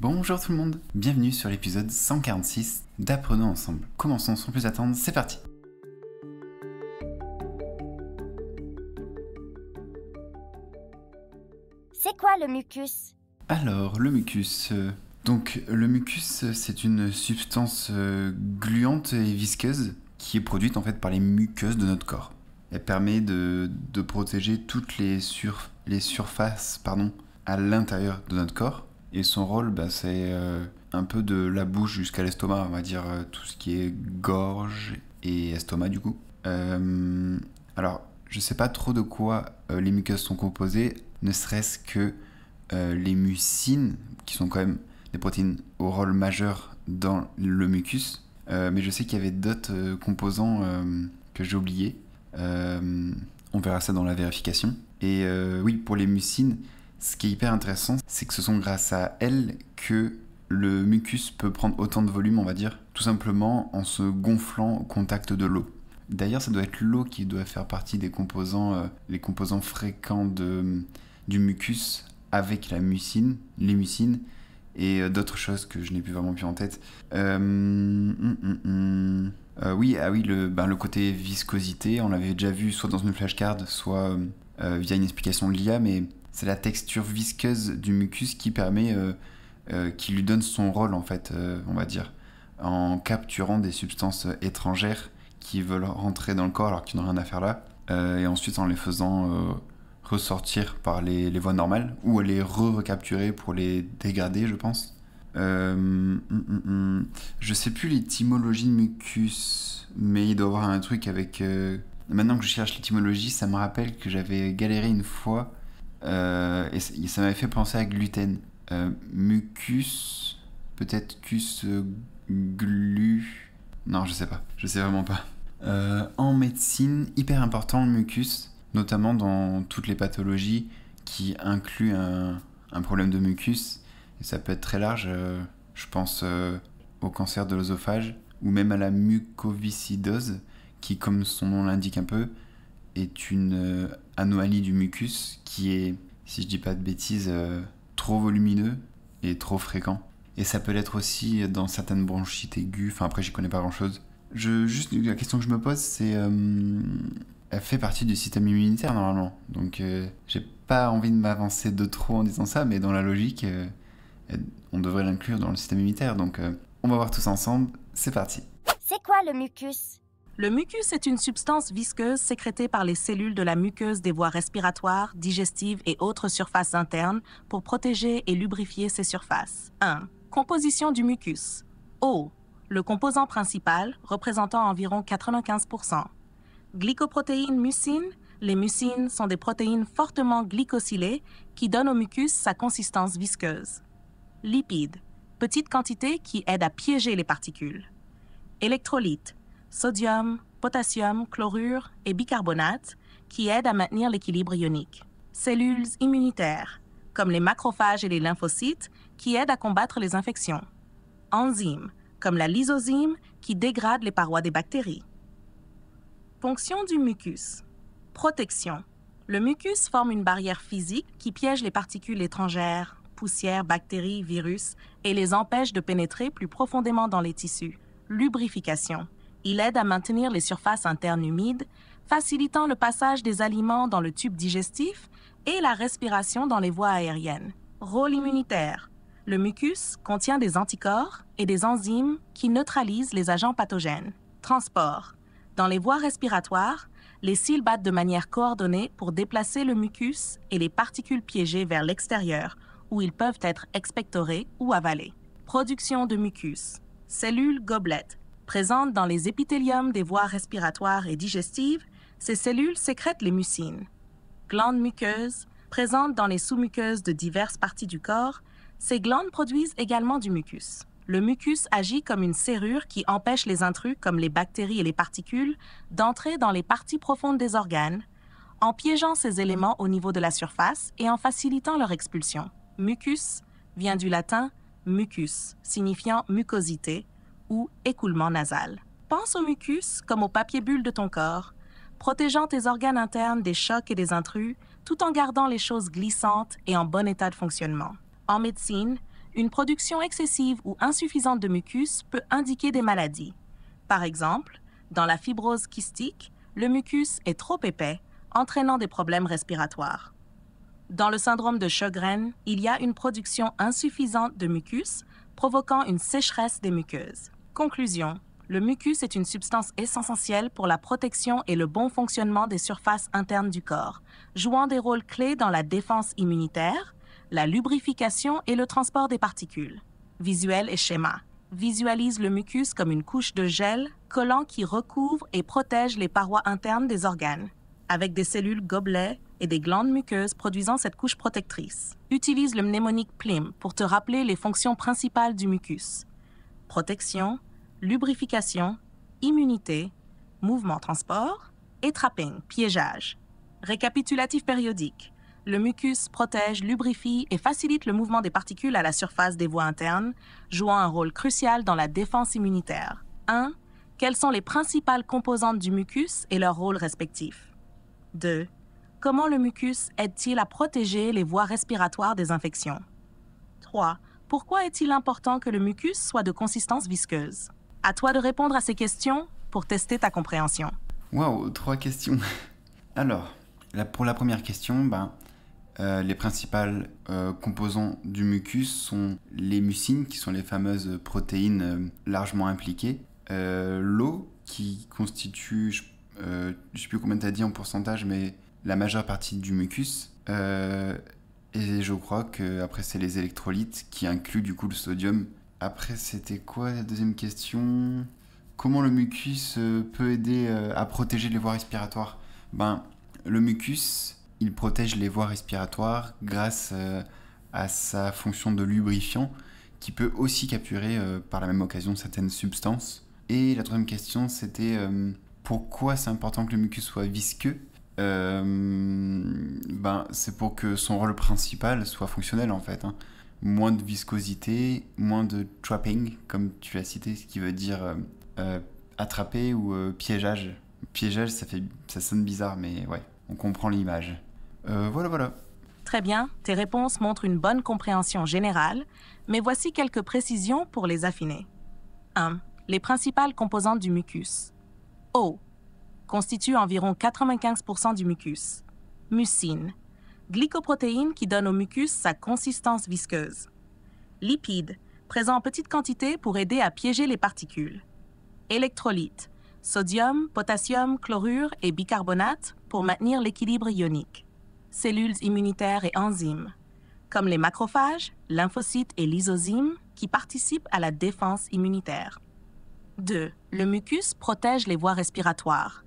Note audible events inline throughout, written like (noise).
Bonjour tout le monde, bienvenue sur l'épisode 146 d'Apprenons ensemble. Commençons sans plus attendre, c'est parti C'est quoi le mucus Alors, le mucus... Euh, donc le mucus, euh, c'est une substance euh, gluante et visqueuse qui est produite en fait par les muqueuses de notre corps. Elle permet de, protéger toutes les, les surfaces pardon, à l'intérieur de notre corps et son rôle, bah, c'est euh, un peu de la bouche jusqu'à l'estomac, on va dire euh, tout ce qui est gorge et estomac du coup. Euh, alors, je sais pas trop de quoi les muqueuses sont composées, ne serait-ce que les mucines, qui sont quand même des protéines au rôle majeur dans le mucus. mais je sais qu'il y avait d'autres composants que j'ai oubliés. on verra ça dans la vérification. Et oui, pour les mucines, ce qui est hyper intéressant, c'est que ce sont grâce à elles que le mucus peut prendre autant de volume, on va dire, tout simplement en se gonflant au contact de l'eau. D'ailleurs, ça doit être l'eau qui doit faire partie des composants, euh, les composants fréquents de, du mucus avec la mucine, les mucines et euh, d'autres choses que je n'ai plus vraiment plus en tête. Euh, hum, hum, hum, oui, ah oui, le, ben, le côté viscosité, on l'avait déjà vu soit dans une flashcard, soit via une explication de l'IA, mais c'est la texture visqueuse du mucus qui permet, euh, euh, qui lui donne son rôle en fait, euh, on va dire, en capturant des substances étrangères qui veulent rentrer dans le corps alors qu'ils n'ont rien à faire là, et ensuite en les faisant ressortir par les, voies normales ou les re-recapturer pour les dégrader, je pense. Je hum, hum, hum. Je sais plus l'étymologie de mucus, mais il doit avoir un truc avec. Maintenant que je cherche l'étymologie, ça me rappelle que j'avais galéré une fois euh, et ça m'avait fait penser à gluten. Euh, mucus, peut-être cus euh, glu. Non, je sais pas. Je sais vraiment pas. en médecine, hyper important le mucus, notamment dans toutes les pathologies qui incluent un, un problème de mucus. Et ça peut être très large. je pense au cancer de l'œsophage ou même à la mucoviscidose, qui, comme son nom l'indique un peu, est une anomalie du mucus qui est, si je dis pas de bêtises, euh, trop volumineux et trop fréquent. Et ça peut l'être aussi dans certaines bronchites aiguës, enfin après j'y connais pas grand chose. Je, juste la question que je me pose c'est... Euh, elle fait partie du système immunitaire normalement, donc euh, j'ai pas envie de m'avancer de trop en disant ça, mais dans la logique, on devrait l'inclure dans le système immunitaire, donc on va voir tous ensemble, c'est parti. C'est quoi le mucus le mucus est une substance visqueuse sécrétée par les cellules de la muqueuse des voies respiratoires, digestives et autres surfaces internes pour protéger et lubrifier ces surfaces. 1. Composition du mucus. Eau, le composant principal, représentant environ 95%. Glycoprotéines mucines, les mucines sont des protéines fortement glycosylées qui donnent au mucus sa consistance visqueuse. Lipides, petite quantité qui aide à piéger les particules. Électrolytes, sodium, potassium, chlorure et bicarbonate, qui aident à maintenir l'équilibre ionique. Cellules immunitaires, comme les macrophages et les lymphocytes, qui aident à combattre les infections. Enzymes, comme la lysozyme, qui dégrade les parois des bactéries. Ponction du mucus. Protection. Le mucus forme une barrière physique qui piège les particules étrangères, poussière, bactéries, virus, et les empêche de pénétrer plus profondément dans les tissus. Lubrification. Il aide à maintenir les surfaces internes humides, facilitant le passage des aliments dans le tube digestif et la respiration dans les voies aériennes. Rôle immunitaire. Le mucus contient des anticorps et des enzymes qui neutralisent les agents pathogènes. Transport. Dans les voies respiratoires, les cils battent de manière coordonnée pour déplacer le mucus et les particules piégées vers l'extérieur, où ils peuvent être expectorés ou avalés. Production de mucus. Cellules gobelettes. Présentes dans les épithéliums des voies respiratoires et digestives, ces cellules sécrètent les mucines. Glandes muqueuses, présentes dans les sous-muqueuses de diverses parties du corps, ces glandes produisent également du mucus. Le mucus agit comme une serrure qui empêche les intrus, comme les bactéries et les particules, d'entrer dans les parties profondes des organes, en piégeant ces éléments au niveau de la surface et en facilitant leur expulsion. Mucus vient du latin mucus, signifiant mucosité, ou écoulement nasal. Pense au mucus comme au papier bulle de ton corps, protégeant tes organes internes des chocs et des intrus, tout en gardant les choses glissantes et en bon état de fonctionnement. En médecine, une production excessive ou insuffisante de mucus peut indiquer des maladies. Par exemple, dans la fibrose kystique, le mucus est trop épais, entraînant des problèmes respiratoires. Dans le syndrome de Sjögren, il y a une production insuffisante de mucus, provoquant une sécheresse des muqueuses. Conclusion. Le mucus est une substance essentielle pour la protection et le bon fonctionnement des surfaces internes du corps, jouant des rôles clés dans la défense immunitaire, la lubrification et le transport des particules. Visuel et schéma. Visualise le mucus comme une couche de gel collant qui recouvre et protège les parois internes des organes, avec des cellules gobelets et des glandes muqueuses produisant cette couche protectrice. Utilise le mnémonique PLIM pour te rappeler les fonctions principales du mucus. Protection, lubrification, immunité, mouvement transport et trapping, piégeage. Récapitulatif périodique. Le mucus protège, lubrifie et facilite le mouvement des particules à la surface des voies internes, jouant un rôle crucial dans la défense immunitaire. 1. Quelles sont les principales composantes du mucus et leurs rôles respectifs 2. Comment le mucus aide-t-il à protéger les voies respiratoires des infections 3. Pourquoi est-il important que le mucus soit de consistance visqueuse à toi de répondre à ces questions pour tester ta compréhension. Waouh, trois questions. (laughs) Alors, pour la première question, ben, euh, les principales euh, composants du mucus sont les mucines, qui sont les fameuses protéines euh, largement impliquées, l'eau, qui constitue, je ne sais plus combien tu as dit en pourcentage, mais la majeure partie du mucus. et je crois que après c'est les électrolytes qui incluent du coup le sodium après, c'était quoi la deuxième question Comment le mucus euh, peut aider euh, à protéger les voies respiratoires Ben, le mucus, il protège les voies respiratoires grâce euh, à sa fonction de lubrifiant qui peut aussi capturer par la même occasion certaines substances. Et la troisième question, c'était pourquoi c'est important que le mucus soit visqueux ben, C'est pour que son rôle principal soit fonctionnel en fait. Hein moins de viscosité, moins de trapping, comme tu as cité, ce qui veut dire euh, euh, attraper ou euh, piégeage. Piégeage, ça, fait, ça sonne bizarre, mais ouais, on comprend l'image. voilà, voilà. Très bien, tes réponses montrent une bonne compréhension générale, mais voici quelques précisions pour les affiner. 1. Les principales composantes du mucus. O. constitue environ 95% du mucus. Mucine Glycoprotéines qui donne au mucus sa consistance visqueuse. Lipides, présents en petite quantité pour aider à piéger les particules. Électrolytes, sodium, potassium, chlorure et bicarbonate pour maintenir l'équilibre ionique. Cellules immunitaires et enzymes, comme les macrophages, lymphocytes et lysozymes qui participent à la défense immunitaire. 2. Le mucus protège les voies respiratoires.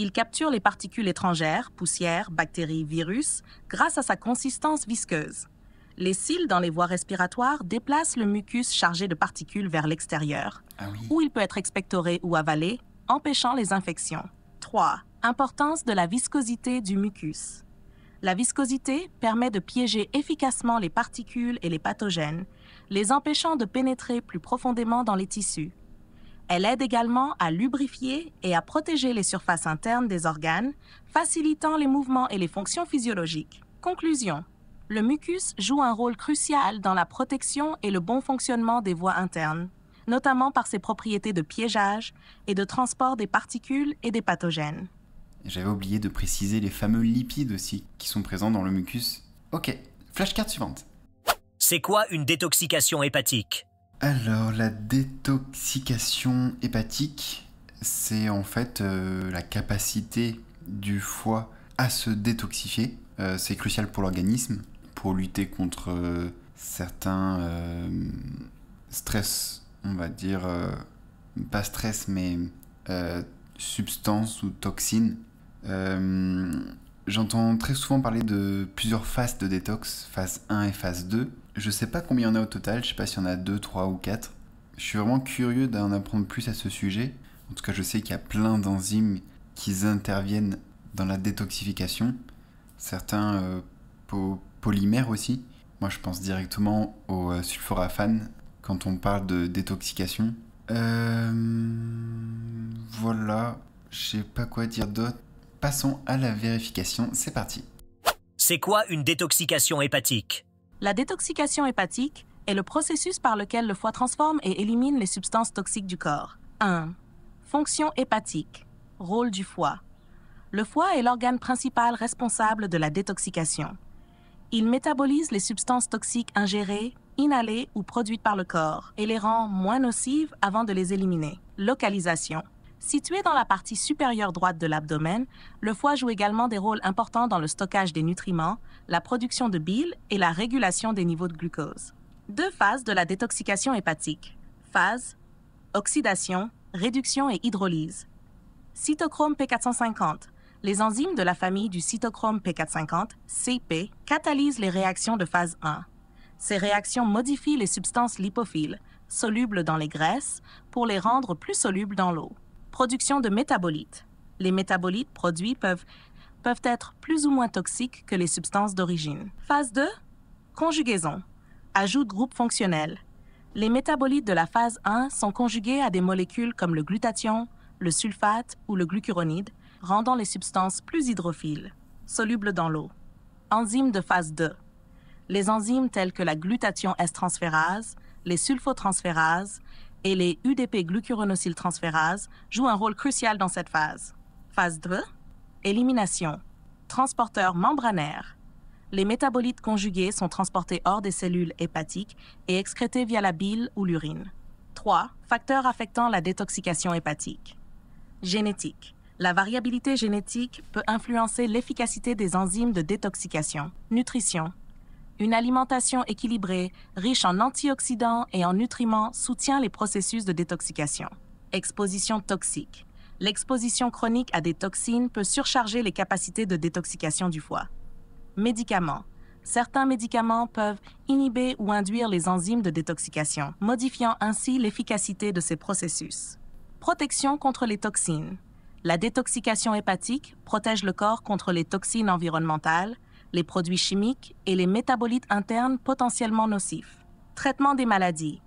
Il capture les particules étrangères, poussières, bactéries, virus, grâce à sa consistance visqueuse. Les cils dans les voies respiratoires déplacent le mucus chargé de particules vers l'extérieur, ah où il peut être expectoré ou avalé, empêchant les infections. 3. Importance de la viscosité du mucus. La viscosité permet de piéger efficacement les particules et les pathogènes, les empêchant de pénétrer plus profondément dans les tissus. Elle aide également à lubrifier et à protéger les surfaces internes des organes, facilitant les mouvements et les fonctions physiologiques. Conclusion. Le mucus joue un rôle crucial dans la protection et le bon fonctionnement des voies internes, notamment par ses propriétés de piégeage et de transport des particules et des pathogènes. J'avais oublié de préciser les fameux lipides aussi qui sont présents dans le mucus. Ok, flashcard suivante. C'est quoi une détoxication hépatique alors, la détoxication hépatique, c'est en fait euh, la capacité du foie à se détoxifier. Euh, c'est crucial pour l'organisme, pour lutter contre euh, certains stress, on va dire, pas stress, mais substances ou toxines. J'entends très souvent parler de plusieurs phases de détox, phase 1 et phase 2. Je sais pas combien il y en a au total, je sais pas s'il y en a 2, 3 ou 4. Je suis vraiment curieux d'en apprendre plus à ce sujet. En tout cas, je sais qu'il y a plein d'enzymes qui interviennent dans la détoxification. Certains euh, polymères aussi. Moi, je pense directement au euh, sulforaphane quand on parle de détoxication. Euh, voilà, je sais pas quoi dire d'autre. Passons à la vérification, c'est parti. C'est quoi une détoxication hépatique la détoxication hépatique est le processus par lequel le foie transforme et élimine les substances toxiques du corps. 1. Fonction hépatique. Rôle du foie. Le foie est l'organe principal responsable de la détoxication. Il métabolise les substances toxiques ingérées, inhalées ou produites par le corps et les rend moins nocives avant de les éliminer. Localisation. Situé dans la partie supérieure droite de l'abdomen, le foie joue également des rôles importants dans le stockage des nutriments, la production de bile et la régulation des niveaux de glucose. Deux phases de la détoxication hépatique. Phase oxydation, réduction et hydrolyse. Cytochrome P450. Les enzymes de la famille du cytochrome P450, CP, catalysent les réactions de phase 1. Ces réactions modifient les substances lipophiles, solubles dans les graisses, pour les rendre plus solubles dans l'eau. Production de métabolites. Les métabolites produits peuvent, peuvent être plus ou moins toxiques que les substances d'origine. Phase 2. Conjugaison. Ajout de groupe fonctionnel. Les métabolites de la phase 1 sont conjugués à des molécules comme le glutathion, le sulfate ou le glucuronide, rendant les substances plus hydrophiles, solubles dans l'eau. Enzymes de phase 2. Les enzymes telles que la glutathion S-transférase, les sulfotransférases et les UDP-glucuronosyltransférases jouent un rôle crucial dans cette phase. Phase 2. Élimination. Transporteurs membranaires. Les métabolites conjugués sont transportés hors des cellules hépatiques et excrétés via la bile ou l'urine. 3. Facteurs affectant la détoxication hépatique. Génétique. La variabilité génétique peut influencer l'efficacité des enzymes de détoxication. Nutrition. Une alimentation équilibrée, riche en antioxydants et en nutriments, soutient les processus de détoxication. Exposition toxique. L'exposition chronique à des toxines peut surcharger les capacités de détoxication du foie. Médicaments. Certains médicaments peuvent inhiber ou induire les enzymes de détoxication, modifiant ainsi l'efficacité de ces processus. Protection contre les toxines. La détoxication hépatique protège le corps contre les toxines environnementales, les produits chimiques et les métabolites internes potentiellement nocifs. Traitement des maladies.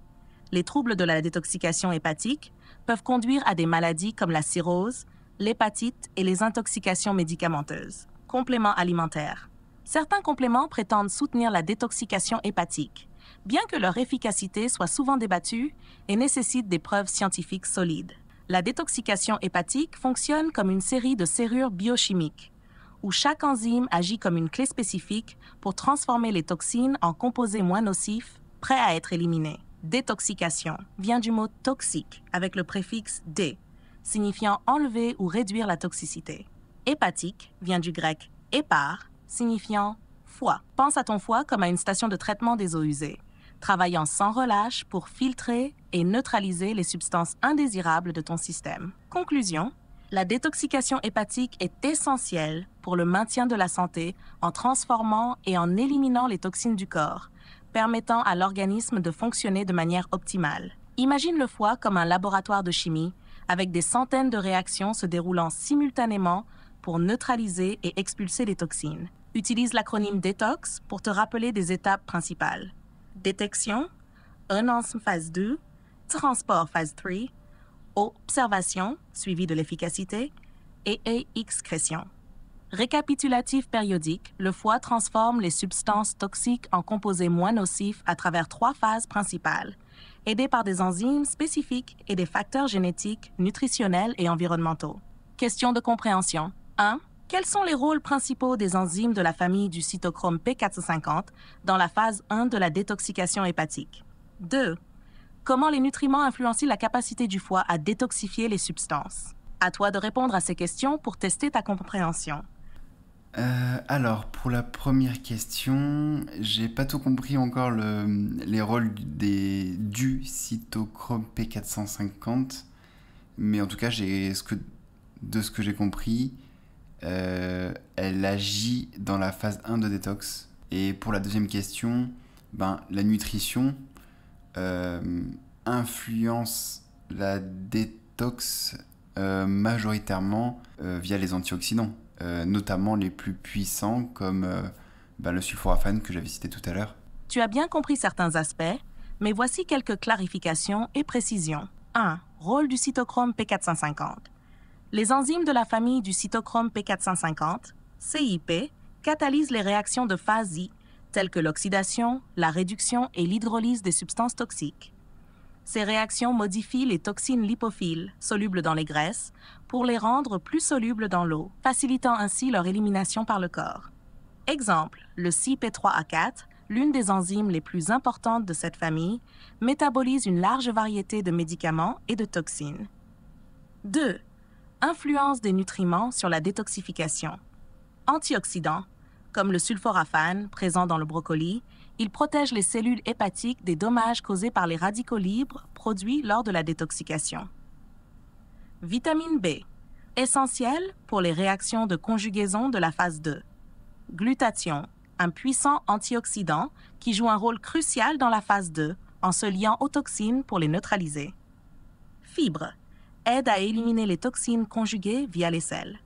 Les troubles de la détoxication hépatique peuvent conduire à des maladies comme la cirrhose, l'hépatite et les intoxications médicamenteuses. Compléments alimentaires. Certains compléments prétendent soutenir la détoxication hépatique, bien que leur efficacité soit souvent débattue et nécessite des preuves scientifiques solides. La détoxication hépatique fonctionne comme une série de serrures biochimiques où chaque enzyme agit comme une clé spécifique pour transformer les toxines en composés moins nocifs, prêts à être éliminés. Détoxication vient du mot toxique avec le préfixe dé, signifiant enlever ou réduire la toxicité. Hépatique vient du grec hépar, signifiant foie. Pense à ton foie comme à une station de traitement des eaux usées, travaillant sans relâche pour filtrer et neutraliser les substances indésirables de ton système. Conclusion, la détoxication hépatique est essentielle pour le maintien de la santé en transformant et en éliminant les toxines du corps, permettant à l'organisme de fonctionner de manière optimale. Imagine le foie comme un laboratoire de chimie, avec des centaines de réactions se déroulant simultanément pour neutraliser et expulser les toxines. Utilise l'acronyme DETOX pour te rappeler des étapes principales. Détection, renonce phase 2, transport phase 3, observation, suivi de l'efficacité, et excrétion. Récapitulatif périodique, le foie transforme les substances toxiques en composés moins nocifs à travers trois phases principales, aidées par des enzymes spécifiques et des facteurs génétiques, nutritionnels et environnementaux. Question de compréhension. 1. Quels sont les rôles principaux des enzymes de la famille du cytochrome P450 dans la phase 1 de la détoxication hépatique 2. Comment les nutriments influencent la capacité du foie à détoxifier les substances À toi de répondre à ces questions pour tester ta compréhension. Euh, alors, pour la première question, j'ai pas tout compris encore les rôles des, du cytochrome P450, mais en tout cas, ce que, de ce que j'ai compris, euh, elle agit dans la phase 1 de détox. Et pour la deuxième question, ben, la nutrition, euh, influence la détox euh, majoritairement euh, via les antioxydants, notamment les plus puissants comme bah, le sulforaphane que j'avais cité tout à l'heure. Tu as bien compris certains aspects, mais voici quelques clarifications et précisions. 1. Rôle du cytochrome P450. Les enzymes de la famille du cytochrome P450, CIP, catalysent les réactions de phase I telles que l'oxydation, la réduction et l'hydrolyse des substances toxiques. Ces réactions modifient les toxines lipophiles, solubles dans les graisses, pour les rendre plus solubles dans l'eau, facilitant ainsi leur élimination par le corps. Exemple, le CYP3A4, l'une des enzymes les plus importantes de cette famille, métabolise une large variété de médicaments et de toxines. 2. Influence des nutriments sur la détoxification. Antioxydants, comme le sulforaphane présent dans le brocoli, il protège les cellules hépatiques des dommages causés par les radicaux libres produits lors de la détoxication. Vitamine B, essentielle pour les réactions de conjugaison de la phase 2. Glutathion, un puissant antioxydant qui joue un rôle crucial dans la phase 2 en se liant aux toxines pour les neutraliser. Fibre, aide à éliminer les toxines conjuguées via les selles.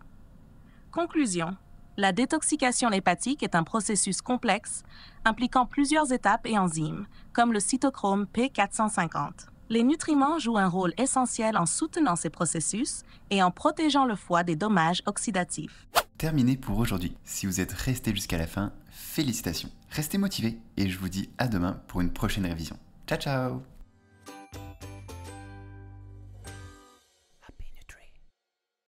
Conclusion. La détoxication hépatique est un processus complexe impliquant plusieurs étapes et enzymes, comme le cytochrome P450. Les nutriments jouent un rôle essentiel en soutenant ces processus et en protégeant le foie des dommages oxydatifs. Terminé pour aujourd'hui. Si vous êtes resté jusqu'à la fin, félicitations. Restez motivés et je vous dis à demain pour une prochaine révision. Ciao ciao